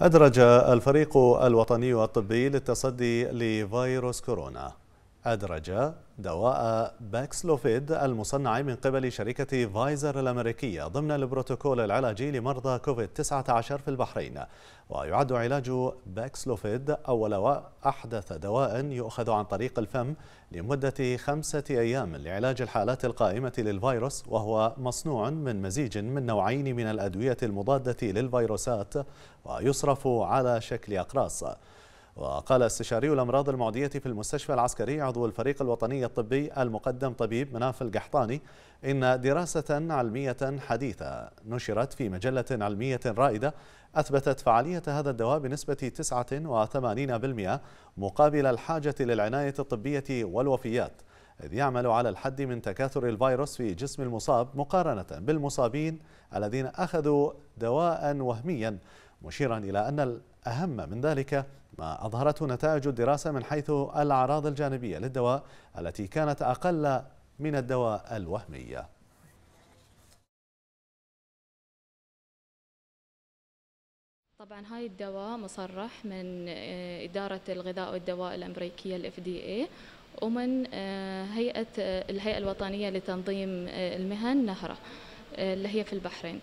أدرج الفريق الوطني الطبي للتصدي لفيروس كورونا أدرج دواء باكسلوفيد المصنع من قبل شركة فايزر الأمريكية ضمن البروتوكول العلاجي لمرضى كوفيد-19 في البحرين ويعد علاج باكسلوفيد أول وأحدث دواء يؤخذ عن طريق الفم لمدة خمسة أيام لعلاج الحالات القائمة للفيروس وهو مصنوع من مزيج من نوعين من الأدوية المضادة للفيروسات ويصرف على شكل أقراص وقال استشاري الأمراض المعدية في المستشفى العسكري عضو الفريق الوطني الطبي المقدم طبيب مناف القحطاني إن دراسة علمية حديثة نشرت في مجلة علمية رائدة أثبتت فعالية هذا الدواء بنسبة 89% مقابل الحاجة للعناية الطبية والوفيات إذ يعمل على الحد من تكاثر الفيروس في جسم المصاب مقارنة بالمصابين الذين أخذوا دواء وهميا مشيرا إلى أن الأهم من ذلك ما أظهرته نتائج الدراسة من حيث الأعراض الجانبية للدواء التي كانت أقل من الدواء الوهمية طبعا هاي الدواء مصرح من آه، إدارة الغذاء والدواء الأمريكية الـ FDA إيه، ومن آه، هيئة آه، الهيئة الوطنية لتنظيم المهن نهرة اللي هي في البحرين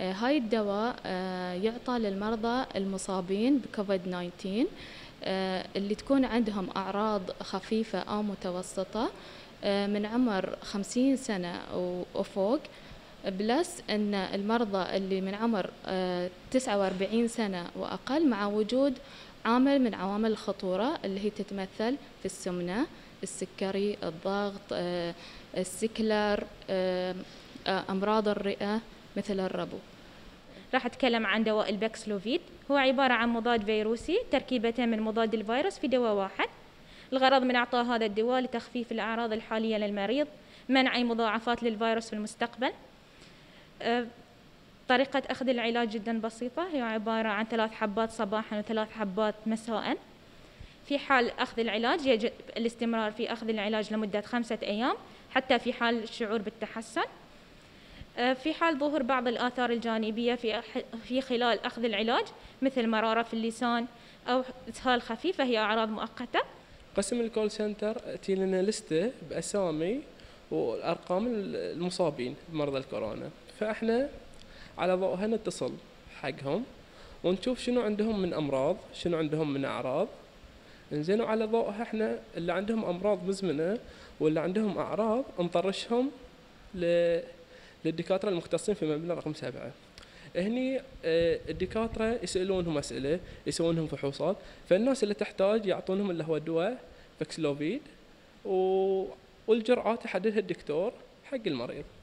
آه، هاي الدواء آه، يعطى للمرضى المصابين بكوفيد 19 آه، اللي تكون عندهم أعراض خفيفة أو متوسطة من عمر 50 سنة وفوق بلس أن المرضى اللي من عمر 49 سنة وأقل مع وجود عامل من عوامل الخطورة اللي هي تتمثل في السمنة السكري الضغط السكلر أمراض الرئة مثل الربو راح أتكلم عن دواء البكسلوفيد هو عبارة عن مضاد فيروسي تركيبتين من مضاد الفيروس في دواء واحد الغرض من إعطاء هذا الدواء لتخفيف الأعراض الحالية للمريض منع أي مضاعفات للفيروس في المستقبل أه، طريقة أخذ العلاج جدا بسيطة هي عبارة عن ثلاث حبات صباحا وثلاث حبات مساء في حال أخذ العلاج يجب الاستمرار في أخذ العلاج لمدة خمسة أيام حتى في حال الشعور بالتحسن آه، في حال ظهور بعض الآثار الجانبية في في خلال أخذ العلاج مثل مرارة في اللسان أو إسهال خفيف فهي أعراض مؤقتة. قسم الكول سنتر تي لنا لستة بأسامي وأرقام المصابين بمرضى الكورونا فإحنا على ضوءها نتصل حقهم ونشوف شنو عندهم من أمراض شنو عندهم من أعراض انزين وعلى ضوءها احنا اللي عندهم امراض مزمنه واللي عندهم اعراض نطرشهم للدكاتره المختصين في مبنى رقم سبعه. هني آه، الدكاتره يسالونهم اسئله يسوونهم فحوصات فالناس اللي تحتاج يعطونهم اللي هو الدواء بكسلوفيد و... والجرعه تحددها الدكتور حق المريض